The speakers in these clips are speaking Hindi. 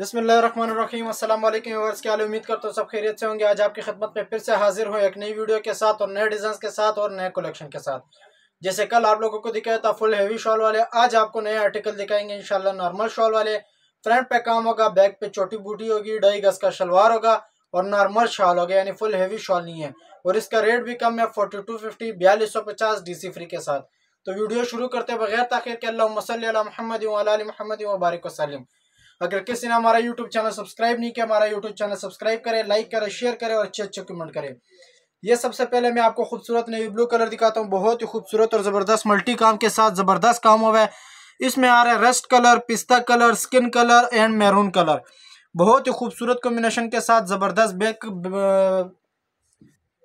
बसमीम अल्लाम व्यूवर्स क्या उम्मीद करता हूँ सब खैरियत से होंगे आज आपकी खदमत में फिर से हाजिर हूँ एक नई वीडियो के साथ और नए डिज़ाइन के साथ और नए कलेक्शन के साथ जैसे कल आप लोगों को दिखाया था फुल हेवी शॉल वाले आज आपको नए आर्टिकल दिखाएंगे इंशाल्लाह नॉर्मल शॉल वाले फ्रंट पे काम होगा बैक पे छोटी बूटी होगी ढाई गज का शलवार होगा और नॉर्मल शॉल होगा यानी फुल हेवी शॉल नहीं है और इसका रेट भी कम है फोर्टी टू फिफ्टी बयालीस सौ पचास डी सी फ्री के साथ तो वीडियो शुरू करते बगैर ताखिर के अल्लाह मसल महमद महमद वबारक वसलम अगर किसी ने हमारा यूट्यूब चैनल सब्सक्राइब नहीं किया हमारा यूट्यूब चैनल सब्सक्राइब करें लाइक करें शेयर करें और अच्छे अच्छे कमेंट करें ये सबसे पहले मैं आपको खूबसूरत नेवी ब्लू कलर दिखाता हूँ बहुत ही खूबसूरत और ज़बरदस्त मल्टी काम के साथ ज़बरदस्त काम हुआ है इसमें आ रहा है रस्ट कलर पिस्ता colour skin colour and maroon colour बहुत ही खूबसूरत कॉम्बिनेशन के साथ ज़बरदस्त बेक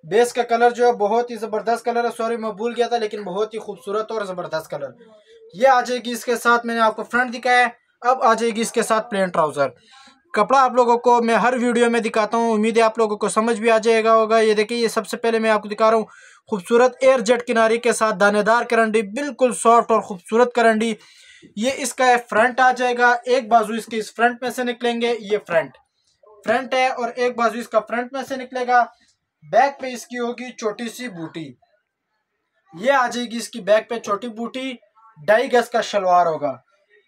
बेस uh, का कलर जो है बहुत ही ज़बरदस्त कलर है सॉरी मैं भूल गया था लेकिन बहुत ही खूबसूरत और ज़बरदस्त कलर ये आ जाएगी इसके साथ मैंने आपको फ्रंट दिखाया है अब आ जाएगी इसके साथ प्लेन ट्राउज़र कपड़ा आप लोगों को मैं हर वीडियो में दिखाता हूँ उम्मीद है आप लोगों को समझ भी आ जाएगा होगा ये देखिए ये सबसे पहले मैं आपको दिखा रहा हूँ खूबसूरत एयर जेट किनारी के साथ दानेदार करंडी बिल्कुल सॉफ्ट और ख़ूबसूरत करंडी ये इसका फ्रंट आ जाएगा एक बाजू इसके इस फ्रंट में से निकलेंगे ये फ्रंट फ्रंट है और एक बाजू इसका फ्रंट में से निकलेगा बैक पे इसकी होगी छोटी सी बूटी ये आ जाएगी इसकी बैक पे छोटी बूटी ढाई गज का शलवार होगा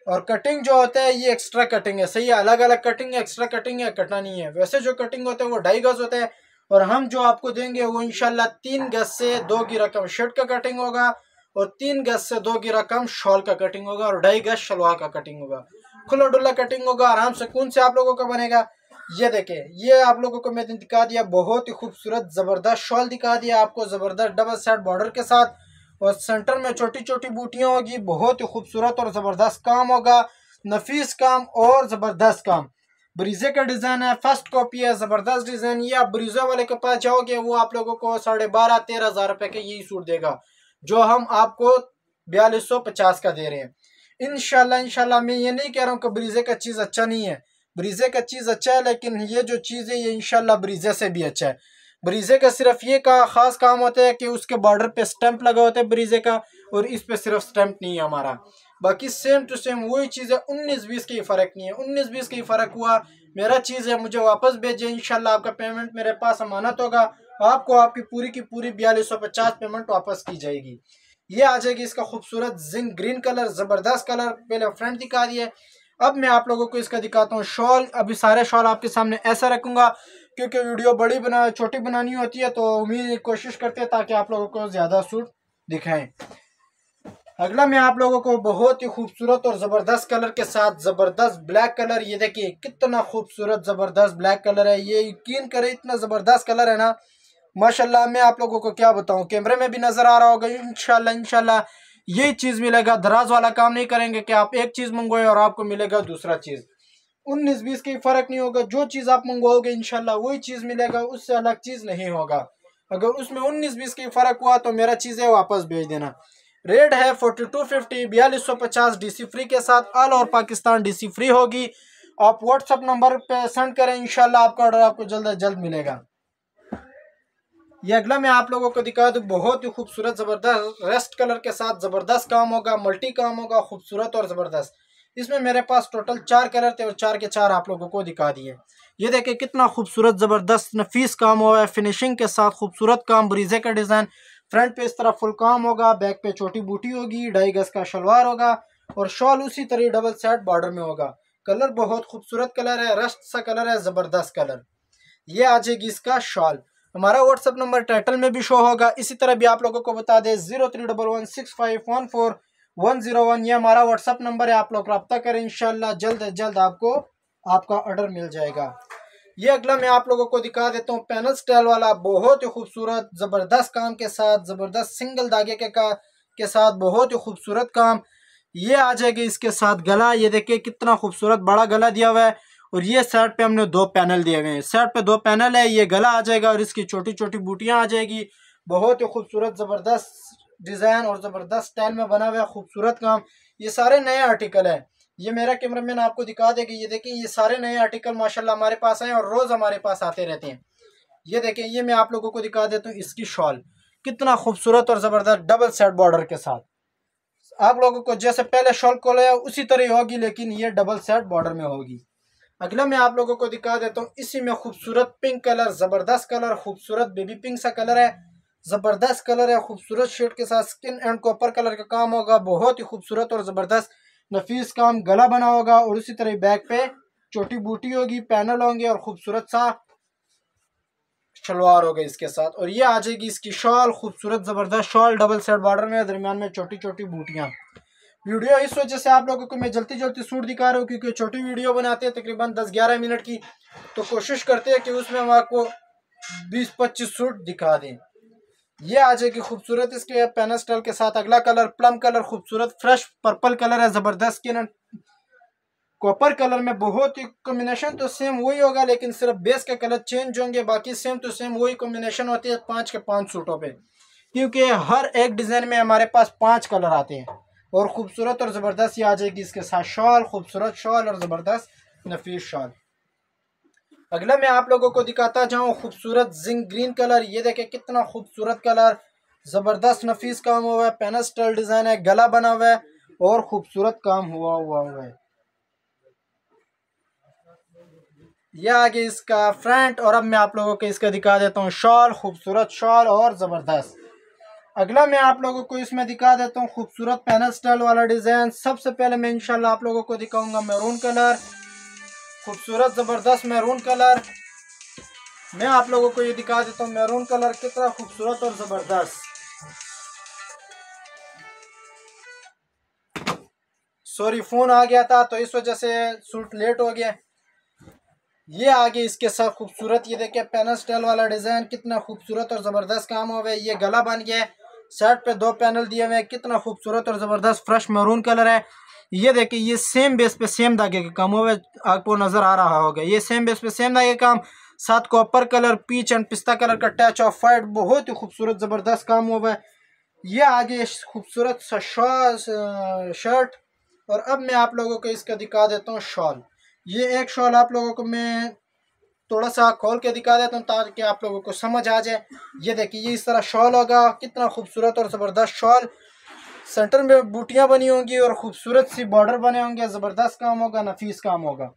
और कटिंग जो होता है ये एक्स्ट्रा कटिंग है सही है अलग अलग कटिंग है एक्स्ट्रा कटिंग है कटा नहीं है वैसे जो कटिंग होता है वो ढाई गज होता है और हम जो आपको देंगे वो इनशाला तीन गज से दो की रकम शर्ट का कटिंग होगा और तीन गज से दो की रकम शॉल का कटिंग होगा और ढाई गज शलवार का कटिंग होगा खुला डुल्ला कटिंग होगा आराम से कौन से आप लोगों का बनेगा ये देखें ये आप लोगों को मैंने दिखा दिया बहुत ही खूबसूरत ज़बरदस्त शॉल दिखा दिया आपको ज़बरदस्त डबल सेट बॉर्डर के साथ और सेंटर में छोटी छोटी बूटियाँ होगी बहुत ही खूबसूरत और ज़बरदस्त काम होगा नफीस काम और ज़बरदस्त काम ब्रीजे का डिज़ाइन है फर्स्ट कॉपी है ज़बरदस्त डिज़ाइन ये आप ब्रीजे वाले के पास जाओगे वो आप लोगों को साढ़े बारह तेरह हज़ार रुपये का यही सूट देगा जो हम आपको बयालीस सौ पचास का दे रहे हैं इनशाला इनशाला मैं ये नहीं कह रहा हूँ कि ब्रीजे का चीज़ अच्छा नहीं है ब्रीजे का चीज़ अच्छा है लेकिन ये जो चीज़ है ये इनशाला ब्रीजे से भी अच्छा है ब्रीजे का सिर्फ ये का ख़ास काम होता है कि उसके बॉर्डर पे स्टैंप लगा होता है ब्रीजे का और इस पे सिर्फ स्टैंप नहीं है हमारा बाकी सेम टू सेम वही चीज़ है उन्नीस बीस की फ़र्क नहीं है उन्नीस बीस की फ़र्क हुआ मेरा चीज़ है मुझे वापस भेजें इन आपका पेमेंट मेरे पास अमानत होगा आपको आपकी पूरी की पूरी बयालीस सौ पचास पेमेंट वापस की जाएगी ये आ जाएगी इसका खूबसूरत जिंक ग्रीन कलर ज़बरदस्त कलर पहले फ्रंट दिखा दिए अब मैं आप लोगों को इसका दिखाता हूँ शॉल अभी सारे शॉल आपके सामने ऐसा रखूँगा क्योंकि वीडियो बड़ी बना छोटी बनानी होती है तो उम्मीद कोशिश करते हैं ताकि आप लोगों को ज़्यादा सूट दिखाएं अगला मैं आप लोगों को बहुत ही खूबसूरत और ज़बरदस्त कलर के साथ ज़बरदस्त ब्लैक कलर ये देखिए कितना खूबसूरत ज़बरदस्त ब्लैक कलर है ये यकीन करें इतना ज़बरदस्त कलर है ना माशाल्लाह मैं आप लोगों को क्या बताऊँ कैमरे में भी नज़र आ रहा होगा इनशाला इनशाला यही चीज़ मिलेगा दराज वाला काम नहीं करेंगे कि आप एक चीज़ मंगवाएं और आपको मिलेगा दूसरा चीज़ उन्नीस बीस के फ़र्क नहीं होगा जो चीज़ आप मंगवाओगे इनशाला वही चीज़ मिलेगा उससे अलग चीज़ नहीं होगा अगर उसमें उन्नीस बीस का फ़र्क हुआ तो मेरा चीज़ें वापस भेज देना रेट है फोर्टी टू फिफ्टी बयालीस सौ पचास डी सी फ्री के साथ all over Pakistan D C free होगी आप व्हाट्सअप नंबर पे सेंड करें इनशाला आपका ऑर्डर आपको जल्द अज जल्द मिलेगा ये अगला मैं आप लोगों को दिखा दूँ बहुत ही खूबसूरत ज़बरदस्त रेस्ट कलर के साथ ज़बरदस्त काम होगा मल्टी काम होगा खूबसूरत और ज़बरदस्त इसमें मेरे पास टोटल चार कलर थे और चार के चार आप लोगों को दिखा दिए ये देखे कितना खूबसूरत ज़बरदस्त नफीस काम हुआ है फिनिशिंग के साथ खूबसूरत काम ब्रीजे का डिज़ाइन फ्रंट पे इस तरह फुल काम होगा बैक पे छोटी बूटी होगी ढाई गज का शलवार होगा और शॉल उसी तरह डबल सेट बॉर्डर में होगा कलर बहुत खूबसूरत कलर है रस्ट सा कलर है ज़बरदस्त कलर ये आ जाएगी इसका शॉल हमारा व्हाट्सअप नंबर टाइटल में भी शो होगा इसी तरह भी आप लोगों को बता दें zero three double one six five one four one zero one ये हमारा व्हाट्सअप नंबर है आप लोग रब्ता करें इनशाला जल्द अज जल्द आपको आपका ऑर्डर मिल जाएगा ये अगला मैं आप लोगों को दिखा देता हूँ पैनल स्टाइल वाला बहुत ही खूबसूरत ज़बरदस्त काम के साथ ज़बरदस्त सिंगल धागे के का के साथ बहुत ही खूबसूरत काम ये आ जाएगी इसके साथ गला ये देखिए कितना खूबसूरत बड़ा गला दिया हुआ है और ये शर्ट पे हमने दो पैनल दिए हुए हैं शर्ट पे दो पैनल है ये गला आ जाएगा और इसकी छोटी छोटी बूटियाँ आ जाएगी बहुत ही खूबसूरत ज़बरदस्त डिज़ाइन और ज़बरदस्त स्टाइल में बना हुआ है खूबसूरत काम ये सारे नए आर्टिकल हैं ये मेरा कैमरा मैन आपको दिखा देगा ये देखें ये सारे नए आर्टिकल माशाल्लाह हमारे पास आए और रोज़ हमारे पास आते रहते हैं ये देखें ये मैं आप लोगों को दिखा देता हूँ इसकी शॉल कितना खूबसूरत और ज़बरदस्त डबल सेट बॉर्डर के साथ आप लोगों को जैसे पहले शॉल को लिया उसी तरह होगी लेकिन ये डबल सेट बॉर्डर में होगी अगला मैं आप लोगों को दिखा देता हूँ इसी में खूबसूरत पिंक कलर ज़बरदस्त कलर खूबसूरत बेबी पिंक सा कलर है ज़बरदस्त कलर है खूबसूरत शेड के साथ स्किन एंड कॉपर कलर का काम होगा बहुत ही खूबसूरत और ज़बरदस्त नफीस काम गला बना होगा और उसी तरह बैक पे छोटी बूटी होगी पैनल होंगे और खूबसूरत सा शलवार होगा इसके साथ और ये आ जाएगी इसकी शॉल खूबसूरत ज़बरदस्त शॉल डबल सेट बॉर्डर में दरमियान में छोटी छोटी बूटियाँ वीडियो इस वजह से आप लोगों को मैं जल्दी जल्दी सूट दिखा रहा हूँ क्योंकि छोटी वीडियो बनाते हैं तकरीबन दस ग्यारह मिनट की तो कोशिश करते हैं कि उसमें हम आपको बीस पच्चीस सूट दिखा दें ये आ जाएगी खूबसूरत इसके पेनास्टल के साथ अगला कलर प्लम कलर खूबसूरत फ्रेश पर्पल कलर है ज़बरदस्त स्किन कॉपर कलर में बहुत ही कॉम्बिनेशन तो सेम वही होगा लेकिन सिर्फ बेस के कलर चेंज होंगे बाकी सेम तो सेम वही कॉम्बिनेशन होती है पाँच के पाँच सूटों पे क्योंकि हर एक डिज़ाइन में हमारे पास पाँच कलर आते हैं और ख़ूबसूरत और ज़बरदस्त ये आ जाएगी इसके साथ शॉल खूबसूरत शॉल और ज़बरदस्त नफीस शॉल अगला मैं आप लोगों को दिखाता जाऊँ खूबसूरत जिंक ग्रीन कलर ये देखें कितना खूबसूरत कलर ज़बरदस्त नफीस काम हुआ है पेनास्टल डिज़ाइन है गला बना हुआ है और ख़ूबसूरत काम हुआ हुआ हुआ है यह आगे इसका फ्रंट और अब मैं आप लोगों को इसका दिखा देता हूँ शॉल खूबसूरत शॉल और ज़बरदस्त अगला मैं आप लोगों को इसमें दिखा देता हूँ खूबसूरत पेनास्टल वाला डिज़ाइन सबसे पहले मैं इंशाल्लाह आप लोगों को दिखाऊंगा मैरून कलर खूबसूरत ज़बरदस्त मैरून कलर मैं आप लोगों को ये दिखा देता हूँ मैरून कलर कितना खूबसूरत और ज़बरदस्त सॉरी फ़ोन आ गया था तो इस वजह से सूट लेट हो गया ये आगे इसके साथ खूबसूरत ये देखे पैनल स्टाइल वाला डिज़ाइन कितना खूबसूरत और ज़बरदस्त काम हो है ये गला बन गया है शर्ट पे दो पैनल दिए हुए हैं कितना खूबसूरत और ज़बरदस्त फ्रेश मरून कलर है ये देखिए ये सेम बेस पे सेम धागे के काम हुआ आपको नज़र आ रहा होगा ये सेम बेस पे सेम धागे काम साथ कॉपर कलर पीच एंड पिस्ता कलर का टच ऑफ वाइट बहुत ही खूबसूरत ज़बरदस्त काम हुआ है ये आगे खूबसूरत सा शर्ट और अब मैं आप लोगों को इसका दिखा देता हूँ शॉल ये एक शॉल आप लोगों को मैं थोड़ा सा खोल के दिखा देता हूँ ताकि आप लोगों को समझ आ जाए ये देखिए ये इस तरह शॉल होगा कितना खूबसूरत और ज़बरदस्त शॉल सेंटर में बूटियाँ बनी होंगी और ख़ूबसूरत सी बॉर्डर बने होंगे ज़बरदस्त काम होगा नफीस काम होगा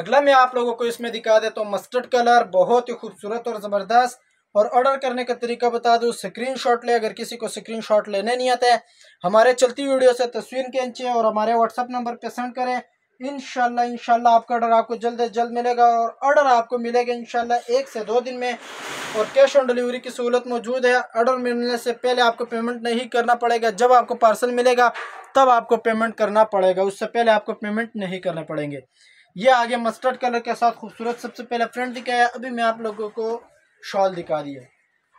अगला मैं आप लोगों को इसमें दिखा देता तो हूँ मस्टर्ड कलर बहुत ही खूबसूरत और ज़बरदस्त और ऑर्डर करने का तरीका बता दूँ स्क्रीन शॉट ले अगर किसी को स्क्रीन शॉट लेने नहीं आता है हमारे चलती वीडियो से तस्वीर खींचे और हमारे व्हाट्सअप नंबर पर सेंड करें इनशाला इनशाला आपका ऑर्डर आपको जल्द अज जल्द मिलेगा और ऑर्डर आपको मिलेगा इनशाला एक से दो दिन में और कैश ऑन डिलीवरी की सहूलत मौजूद है ऑर्डर मिलने से पहले आपको पेमेंट नहीं करना पड़ेगा जब आपको पार्सल मिलेगा तब आपको पेमेंट करना पड़ेगा उससे पहले आपको पेमेंट नहीं करना पड़ेंगे ये आगे मस्टर्ड कलर के साथ खूबसूरत सबसे पहले फ्रंट दिखाया अभी मैं आप लोगों को शॉल दिखा दिया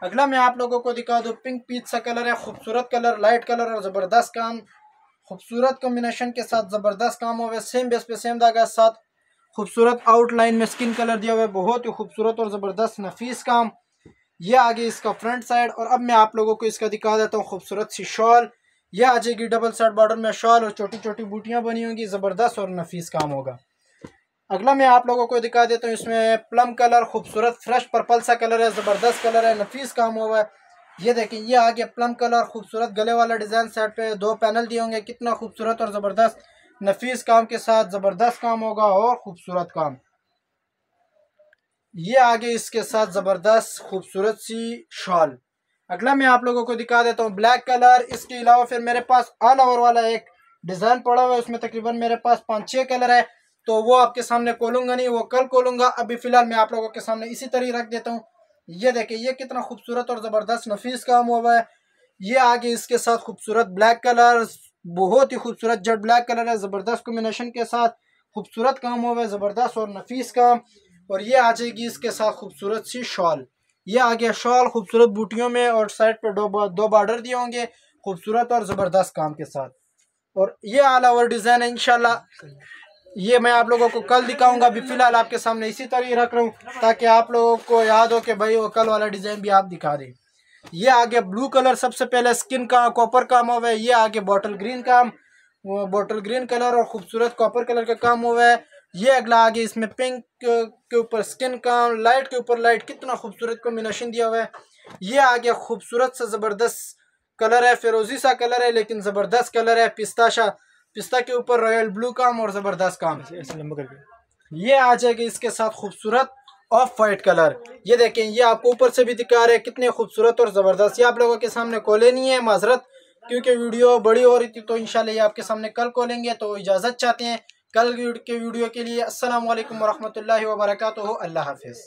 अगला मैं आप लोगों को दिखा दूँ पिंक पीच सा कलर है खूबसूरत कलर लाइट कलर और ज़बरदस्त काम खूबसूरत कॉम्बिनेशन के साथ ज़बरदस्त काम हुआ है सेम बेस पे सेम धागा साथ खूबसूरत आउटलाइन में स्किन कलर दिया हुआ है बहुत ही खूबसूरत और ज़बरदस्त नफीस काम यह आ गई इसका फ्रंट साइड और अब मैं आप लोगों को इसका दिखा देता हूँ खूबसूरत सी शॉल यह आ जाएगी डबल साइड बॉर्डर में शॉल और छोटी छोटी बूटियाँ बनी होंगी ज़बरदस्त और नफीस काम होगा अगला मैं आप लोगों को दिखा देता हूँ इसमें प्लम कलर खूबसूरत फ्रेश पर्पल सा कलर है ज़बरदस्त कलर है नफीस काम हुआ है ये देखें ये आ गया प्लम कलर खूबसूरत गले वाला डिज़ाइन सेट पे दो पैनल दिए होंगे कितना खूबसूरत और ज़बरदस्त नफीस काम के साथ ज़बरदस्त काम होगा और ख़ूबसूरत काम ये आ गया इसके साथ ज़बरदस्त खूबसूरत सी शॉल अगला मैं आप लोगों को दिखा देता हूँ ब्लैक कलर इसके अलावा फिर मेरे पास ऑल ओवर वाला एक डिज़ाइन पड़ा हुआ है उसमें तकरीबन मेरे पास पाँच छः कलर है तो वो आपके सामने खोलूँगा नहीं वो कल खोलूँगा अभी फ़िलहाल मैं आप लोगों के सामने इसी तरह रख देता हूँ ये देखिए ये कितना खूबसूरत और ज़बरदस्त नफीस काम हुआ है ये आगे इसके साथ खूबसूरत ब्लैक कलर बहुत ही खूबसूरत जेड ब्लैक कलर है ज़बरदस्त कॉम्बिनेशन के साथ खूबसूरत काम हुआ है ज़बरदस्त और नफीस काम और ये आ जाएगी इसके साथ खूबसूरत सी शॉल ये आ गया शॉल खूबसूरत बूटियों में और साइड पर दो दो बॉर्डर दिए होंगे खूबसूरत और ज़बरदस्त काम के साथ और ये आला ओवर डिज़ाइन है इनशाला ये मैं आप लोगों को कल दिखाऊंगा अभी फिलहाल आपके सामने इसी तरह रख रहा हूँ ताकि आप लोगों को याद हो कि भाई वो कल वाला डिज़ाइन भी आप दिखा दें ये आगे ब्लू कलर सबसे पहले स्किन का कॉपर काम हुआ है ये आगे बॉटल ग्रीन काम बॉटल ग्रीन कलर और खूबसूरत कॉपर कलर का काम हुआ है ये अगला आगे इसमें पिंक के ऊपर स्किन काम लाइट के ऊपर लाइट कितना खूबसूरत कॉम्बिनेशन दिया हुआ है ये आगे खूबसूरत सा ज़बरदस्त कलर है फिरोजी सा कलर है लेकिन ज़बरदस्त कलर है पिस्ता सा पिस्ता के ऊपर रॉयल ब्लू काम और ज़बरदस्त काम ये आ जाएगी इसके साथ खूबसूरत ऑफ वाइट कलर ये देखें ये आपको ऊपर से भी दिखा रहे हैं कितने खूबसूरत और ज़बरदस्त ये आप लोगों के सामने को नहीं है माजरत क्योंकि वीडियो बड़ी हो रही थी तो इनशाला ये आपके सामने कल कोलेंगे तो इजाज़त चाहते हैं कल के वीडियो के लिए असल वरहमल वरक अल्लाह हाफिज़